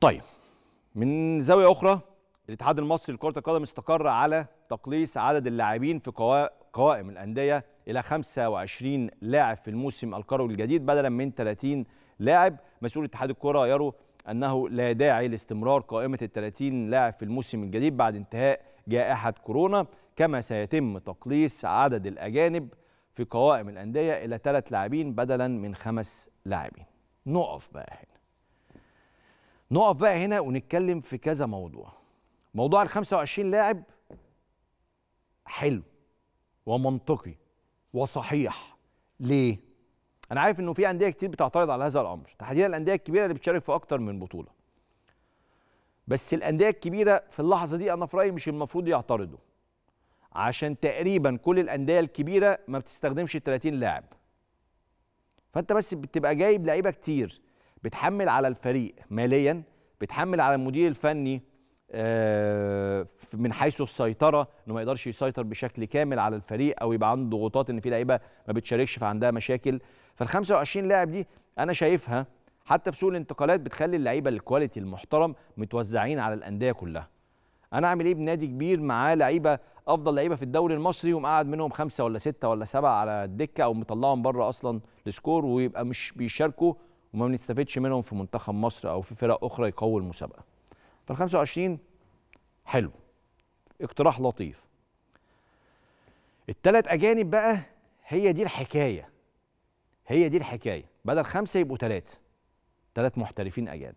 طيب من زاويه اخرى الاتحاد المصري لكره القدم استقر على تقليص عدد اللاعبين في قوائم الانديه الى 25 لاعب في الموسم الكروي الجديد بدلا من 30 لاعب مسؤول اتحاد الكره يروا انه لا داعي لاستمرار قائمه ال 30 لاعب في الموسم الجديد بعد انتهاء جائحه كورونا كما سيتم تقليص عدد الاجانب في قوائم الانديه الى ثلاث لاعبين بدلا من خمس لاعبين نقف بقى هنا نقف بقى هنا ونتكلم في كذا موضوع موضوع ال 25 لاعب حلو ومنطقي وصحيح ليه انا عارف انه في انديه كتير بتعترض على هذا الامر تحديدا الانديه الكبيره اللي بتشارك في اكتر من بطوله بس الانديه الكبيره في اللحظه دي انا في رايي مش المفروض يعترضوا عشان تقريبا كل الانديه الكبيره ما بتستخدمش 30 لاعب فانت بس بتبقى جايب لعيبه كتير بتحمل على الفريق ماليا بتحمل على المدير الفني آه، من حيث السيطره انه ما يقدرش يسيطر بشكل كامل على الفريق او يبقى عنده ضغوطات ان في لعيبه ما بتشاركش فعندها مشاكل فال 25 لاعب دي انا شايفها حتى في سوق الانتقالات بتخلي اللعيبه الكواليتي المحترم متوزعين على الانديه كلها انا اعمل ايه بنادي كبير معاه لعيبه افضل لعيبه في الدوري المصري ومقعد منهم خمسه ولا سته ولا سبعه على الدكه او مطلعهم بره اصلا السكور ويبقى مش بيشاركوا وما بنستفدش منهم في منتخب مصر او في فرق اخرى يقوي المسابقه فال 25 حلو اقتراح لطيف التلات اجانب بقى هي دي الحكايه هي دي الحكايه بدل خمسه يبقوا ثلاثه ثلاث محترفين اجانب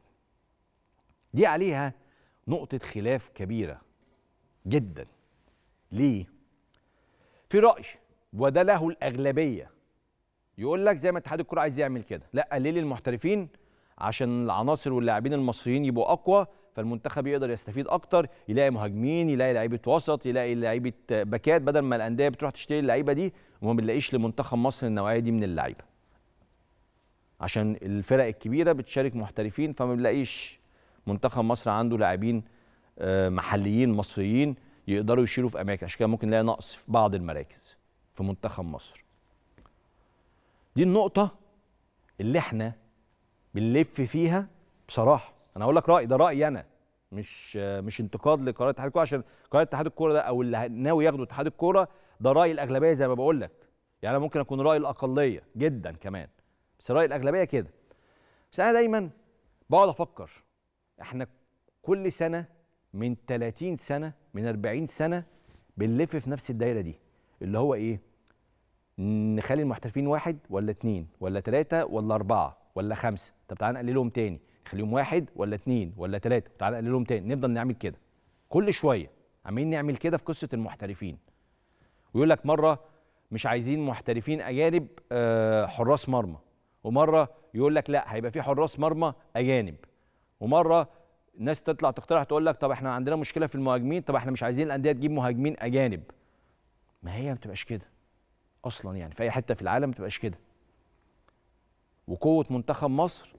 دي عليها نقطه خلاف كبيره جدا ليه في راي وده له الاغلبيه يقول لك زي ما اتحاد الكره عايز يعمل كده لا قللي المحترفين عشان العناصر واللاعبين المصريين يبقوا اقوى فالمنتخب يقدر يستفيد اكتر يلاقي مهاجمين يلاقي لعيبه وسط يلاقي لعيبه باكات بدل ما الانديه بتروح تشتري اللعيبه دي وما بنلاقيش لمنتخب مصر النوعيه دي من اللعيبه عشان الفرق الكبيره بتشارك محترفين فما بنلاقيش منتخب مصر عنده لاعبين آه، محليين مصريين يقدروا يشيلوا في اماكن عشان كده ممكن نلاقي نقص في بعض المراكز في منتخب مصر دي النقطة اللي احنا بنلف فيها بصراحة أنا هقول لك رأي ده رأيي أنا مش مش انتقاد لقرار اتحاد الكوره عشان قرار اتحاد الكوره ده او اللي ناوي ياخده اتحاد الكوره ده راي الاغلبيه زي ما بقول لك يعني ممكن اكون راي الاقليه جدا كمان بس راي الاغلبيه كده بس انا دايما بقعد افكر احنا كل سنه من 30 سنه من 40 سنه بنلف في نفس الدايره دي اللي هو ايه نخلي المحترفين واحد ولا اثنين ولا ثلاثه ولا اربعه ولا خمسه طب تعالى نقللهم تاني نخليهم واحد ولا اثنين ولا ثلاثه تعالى نقللهم تاني نفضل نعمل كده كل شويه عمالين نعمل كده في قصه المحترفين ويقول لك مره مش عايزين محترفين اجانب آه، حراس مرمى ومره يقول لك لا هيبقى في حراس مرمى اجانب ومره ناس تطلع تقترح تقول لك طب احنا عندنا مشكله في المهاجمين طب احنا مش عايزين الانديه تجيب مهاجمين اجانب ما هي ما بتبقاش كده اصلا يعني في اي حته في العالم ما تبقاش كده وقوه منتخب مصر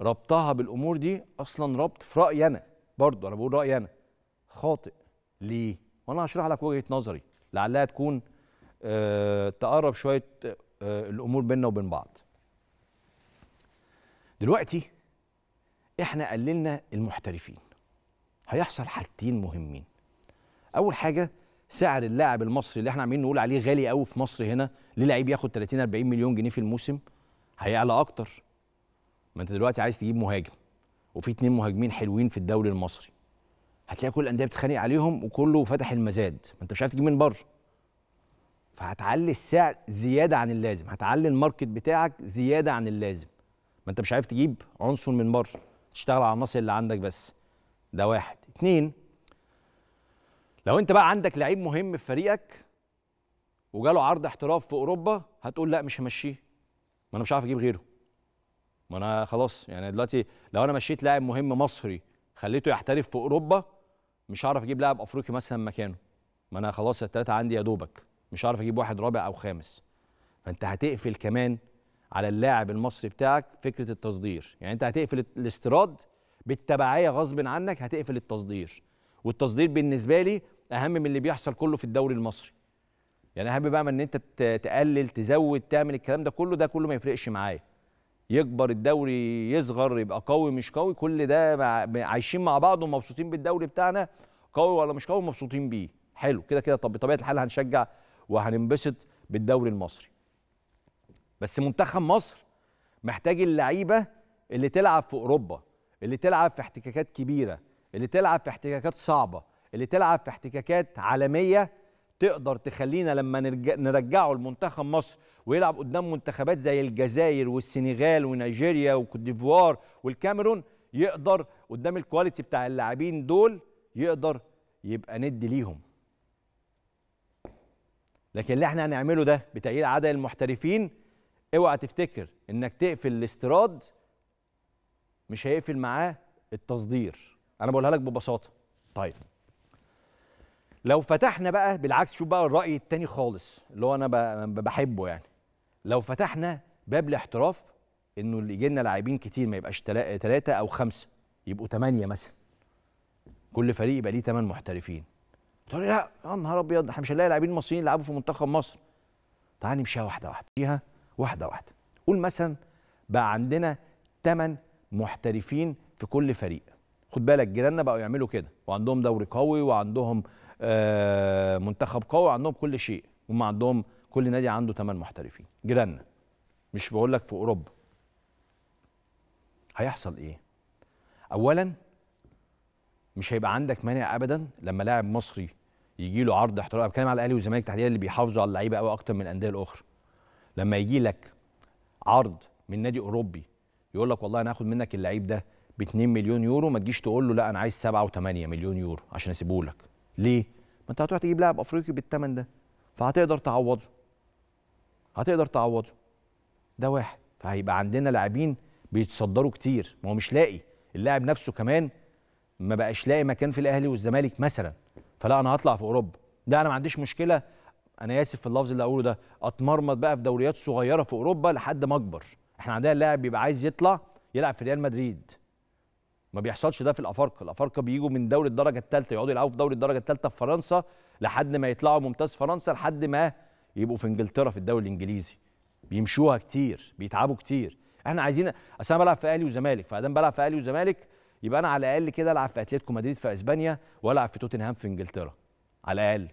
ربطها بالامور دي اصلا ربط في رايي انا برضه انا بقول رايي انا خاطئ ليه وانا هشرح لك وجهه نظري لعلها تكون أه تقرب شويه أه الامور بيننا وبين بعض دلوقتي احنا قللنا المحترفين هيحصل حاجتين مهمين اول حاجه سعر اللاعب المصري اللي احنا عمالين نقول عليه غالي قوي في مصر هنا ليه لعيب ياخد 30 40 مليون جنيه في الموسم هيعلى اكتر ما انت دلوقتي عايز تجيب مهاجم وفي اتنين مهاجمين حلوين في الدوري المصري هتلاقي كل الانديه بتتخانق عليهم وكله فتح المزاد ما انت مش عارف تجيب من بره فهتعلي السعر زياده عن اللازم هتعلي الماركت بتاعك زياده عن اللازم ما انت مش عارف تجيب عنصر من بره تشتغل على العناصر اللي عندك بس ده واحد اتنين لو انت بقى عندك لعيب مهم في فريقك وجاله عرض احتراف في اوروبا هتقول لا مش همشيه ما انا مش عارف اجيب غيره ما انا خلاص يعني دلوقتي لو انا مشيت لاعب مهم مصري خليته يحترف في اوروبا مش هعرف اجيب لاعب افريقي مثلا مكانه ما انا خلاص الثلاثه عندي يا دوبك مش هعرف اجيب واحد رابع او خامس فانت هتقفل كمان على اللاعب المصري بتاعك فكره التصدير يعني انت هتقفل الاستيراد بالتبعيه غصب عنك هتقفل التصدير والتصدير بالنسبه لي اهم من اللي بيحصل كله في الدوري المصري يعني اهم بقى من ان انت تقلل تزود تعمل الكلام ده كله ده كله ما يفرقش معايا يكبر الدوري يصغر يبقى قوي مش قوي كل ده مع... عايشين مع بعض ومبسوطين بالدوري بتاعنا قوي ولا مش قوي مبسوطين بيه حلو كده كده طب بطبيعه الحال هنشجع وهننبسط بالدوري المصري بس منتخب مصر محتاج اللعيبه اللي تلعب في اوروبا اللي تلعب في احتكاكات كبيره اللي تلعب في احتكاكات صعبه اللي تلعب في احتكاكات عالميه تقدر تخلينا لما نرجعه لمنتخب مصر ويلعب قدام منتخبات زي الجزائر والسنغال ونيجيريا وكوت ديفوار والكاميرون يقدر قدام الكواليتي بتاع اللاعبين دول يقدر يبقى ند ليهم لكن اللي احنا هنعمله ده بتقليل عدد المحترفين اوعى تفتكر انك تقفل الاستيراد مش هيقفل معاه التصدير انا بقولها لك ببساطه طيب لو فتحنا بقى بالعكس شوف بقى الراي التاني خالص اللي هو انا بحبه يعني لو فتحنا باب الاحتراف انه اللي يجي لنا لاعبين كتير ما يبقاش ثلاثه او خمسه يبقوا ثمانيه مثلا كل فريق يبقى ليه ثمان محترفين تقول لا يا نهار ابيض احنا مش هنلاقي لاعبين مصريين يلعبوا في منتخب مصر تعال نمشيها واحده واحده فيها واحده واحده قول مثلا بقى عندنا ثمان محترفين في كل فريق خد بالك جيراننا بقوا يعملوا كده وعندهم دوري قوي وعندهم آه، منتخب قوي وعندهم كل شيء وما عندهم كل نادي عنده 8 محترفين جيراننا مش بقول لك في اوروبا هيحصل ايه اولا مش هيبقى عندك مانع ابدا لما لاعب مصري يجي له عرض احتراف بتكلم على الاهلي والزمالك تحديدا اللي بيحافظوا على اللعيبه قوي اكتر من الانديه الاخرى لما يجي لك عرض من نادي اوروبي يقول لك والله انا هاخد منك اللعيب ده ب 2 مليون يورو ما تجيش تقول له لا انا عايز 7 و8 مليون يورو عشان اسيبه لك ليه ما انت هتروح تجيب لاعب افريقي بالثمن ده فهتقدر تعوضه هتقدر تعوضه ده واحد فهيبقى عندنا لاعبين بيتصدروا كتير ما هو مش لاقي اللاعب نفسه كمان ما بقاش لاقي مكان في الاهلي والزمالك مثلا فلا انا هطلع في اوروبا ده انا ما عنديش مشكله انا اسف في اللفظ اللي اقوله ده اتمرمط بقى في دوريات صغيره في اوروبا لحد ما اكبر احنا عندنا لاعب بيبقى عايز يطلع يلعب في ريال مدريد ما بيحصلش ده في الافارقه الافارقه بييجوا من دوري الدرجه الثالثه يقعدوا يلعبوا في دوري الدرجه الثالثه في فرنسا لحد ما يطلعوا ممتاز فرنسا لحد ما يبقوا في انجلترا في الدوري الانجليزي بيمشوها كتير بيتعبوا كتير احنا عايزين اصل انا بلعب في اهلي وزمالك فادام بلعب في اهلي وزمالك يبقى انا على الاقل كده العب في اتلتيكو مدريد في اسبانيا والعب في توتنهام في انجلترا على الاقل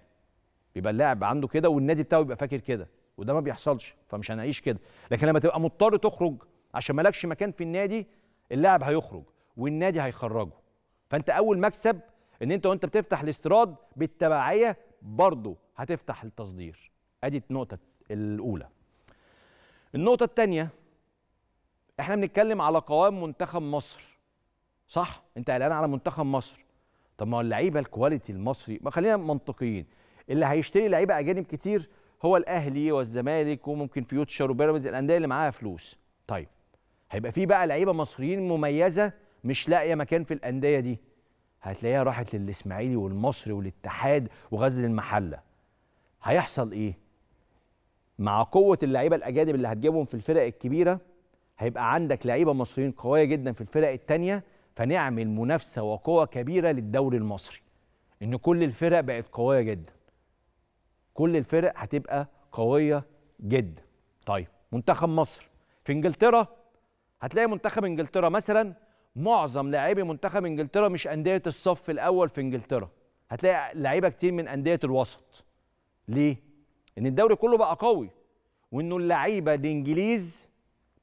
يبقى اللاعب عنده كده والنادي بتاعه يبقى فاكر كده وده ما بيحصلش فمش هنعيش كده لكن لما تبقى مضطر تخرج عشان مالكش مكان في النادي اللاعب هيخرج والنادي هيخرجه فانت اول مكسب ان انت وانت بتفتح الاستيراد بالتبعيه برضه هتفتح التصدير ادي النقطه الاولى النقطه الثانيه احنا بنتكلم على قوام منتخب مصر صح انت قلقان على منتخب مصر طب ما هو اللعيبه الكواليتي المصري ما خلينا منطقيين اللي هيشتري لعيبه اجانب كتير هو الاهلي والزمالك وممكن فيوتشر وبيراميدز الانديه اللي معاها فلوس طيب هيبقى في بقى لعيبه مصريين مميزه مش لاقيه مكان في الانديه دي هتلاقيها راحت للاسماعيلي والمصري والاتحاد وغزل المحله هيحصل ايه مع قوه اللعيبه الاجانب اللي هتجيبهم في الفرق الكبيره هيبقى عندك لعيبه مصريين قويه جدا في الفرق الثانيه فنعمل منافسه وقوه كبيره للدوري المصري ان كل الفرق بقت قويه جدا كل الفرق هتبقى قويه جدا طيب منتخب مصر في انجلترا هتلاقي منتخب انجلترا مثلا معظم لاعبي منتخب انجلترا مش انديه الصف الاول في انجلترا هتلاقي لعيبه كتير من انديه الوسط ليه ان الدوري كله بقى قوي وانه اللعيبه الانجليز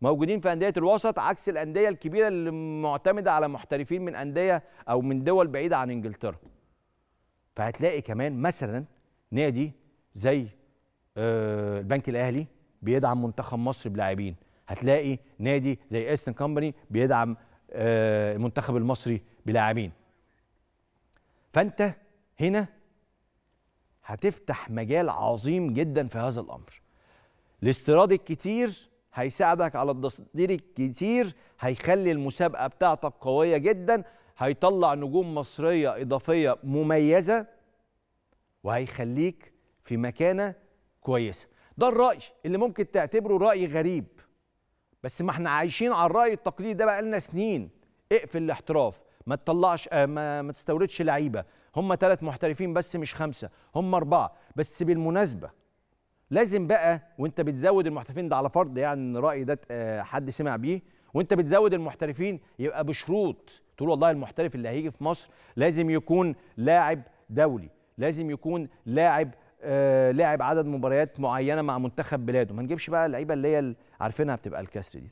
موجودين في انديه الوسط عكس الانديه الكبيره اللي معتمده على محترفين من انديه او من دول بعيده عن انجلترا فهتلاقي كمان مثلا نادي زي آه، البنك الاهلي بيدعم منتخب مصر بلاعبين هتلاقي نادي زي ايستن كومباني بيدعم آه، المنتخب المصري بلاعبين فانت هنا هتفتح مجال عظيم جدا في هذا الامر الاستيراد الكتير هيساعدك على التصدير الكتير هيخلي المسابقه بتاعتك قويه جدا هيطلع نجوم مصريه اضافيه مميزه وهيخليك في مكانه كويسه ده الراي اللي ممكن تعتبره راي غريب بس ما احنا عايشين على الراي التقليدي ده بقى لنا سنين اقفل الاحتراف ما تطلعش آه، ما, ما تستوردش لعيبه هم ثلاث محترفين بس مش خمسه هم اربعه بس بالمناسبه لازم بقى وانت بتزود المحترفين ده على فرض يعني راي ده آه، حد سمع بيه وانت بتزود المحترفين يبقى بشروط تقول والله المحترف اللي هيجي في مصر لازم يكون لاعب دولي لازم يكون لاعب آه، لعب عدد مباريات معينه مع منتخب بلاده ما نجيبش بقى اللعيبه اللي هي عارفينها بتبقى الكسر دي